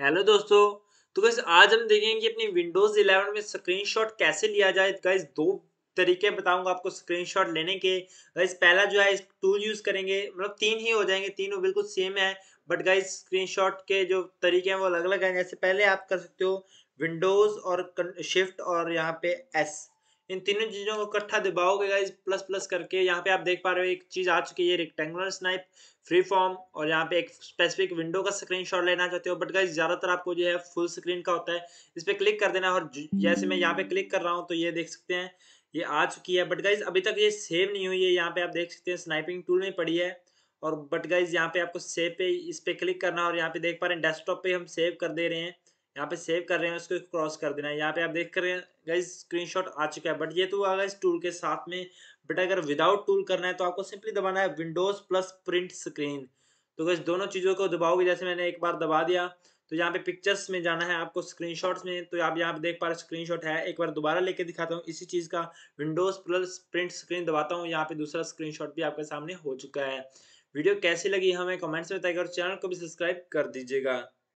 hello दोस्तों तो बस आज हम देखेंगे अपनी विंडोज 11 में स्क्रीनशॉट कैसे लिया जाए इस दो तरीके बताऊंगा आपको स्क्रीनशॉट लेने के गाइस पहला जो है टूल यूज करेंगे मतलब तीन ही हो जाएंगे तीनों बिल्कुल सेम है बट गाइस स्क्रीनशॉट के जो तरीके हैं वो अलग अलग हैं जैसे पहले आप कर सकते हो विंडोज और शिफ्ट और यहाँ पे एस इन तीनों चीज़ों को इकट्ठा दबाओगे गाइज प्लस प्लस करके यहाँ पे आप देख पा रहे हो एक चीज़ आ चुकी है रेक्टेंगुलर स्नाइप फ्री फॉर्म और यहाँ पे एक स्पेसिफिक विंडो का स्क्रीन लेना चाहते हो बट गाइज ज़्यादातर आपको जो है फुल स्क्रीन का होता है इस पर क्लिक कर देना और जैसे मैं यहाँ पे क्लिक कर रहा हूँ तो ये देख सकते हैं ये आ चुकी है बट गाइज अभी तक ये सेव नहीं हुई है यहाँ पे आप देख सकते हैं स्नाइपिंग टूल में पड़ी है और बट गाइज यहाँ पे आपको सेव पे इस पर क्लिक करना और यहाँ पे देख पा रहे हैं डेस्कटॉप पे हम सेव कर दे रहे हैं यहाँ पे सेव कर रहे हैं उसको क्रॉस कर देना है यहाँ पे आप देख कर रहे हैं गाइज स्क्रीनशॉट आ चुका है बट ये तो हुआ इस टूल के साथ में बट अगर विदाउट टूल करना है तो आपको सिंपली दबाना है विंडोज प्लस प्रिंट स्क्रीन तो गैस दोनों चीज़ों को दबाओगे जैसे मैंने एक बार दबा दिया तो यहाँ पे पिक्चर्स में जाना है आपको स्क्रीन में तो आप यहाँ पे देख पा रहे शॉट है एक बार दोबारा लेके दिखाता हूँ इसी चीज़ का विंडोज प्लस प्रिंट स्क्रीन दबाता हूँ यहाँ पे दूसरा स्क्रीन भी आपके सामने हो चुका है वीडियो कैसी लगी हमें कमेंट्स में बताएगा और चैनल को भी सब्सक्राइब कर दीजिएगा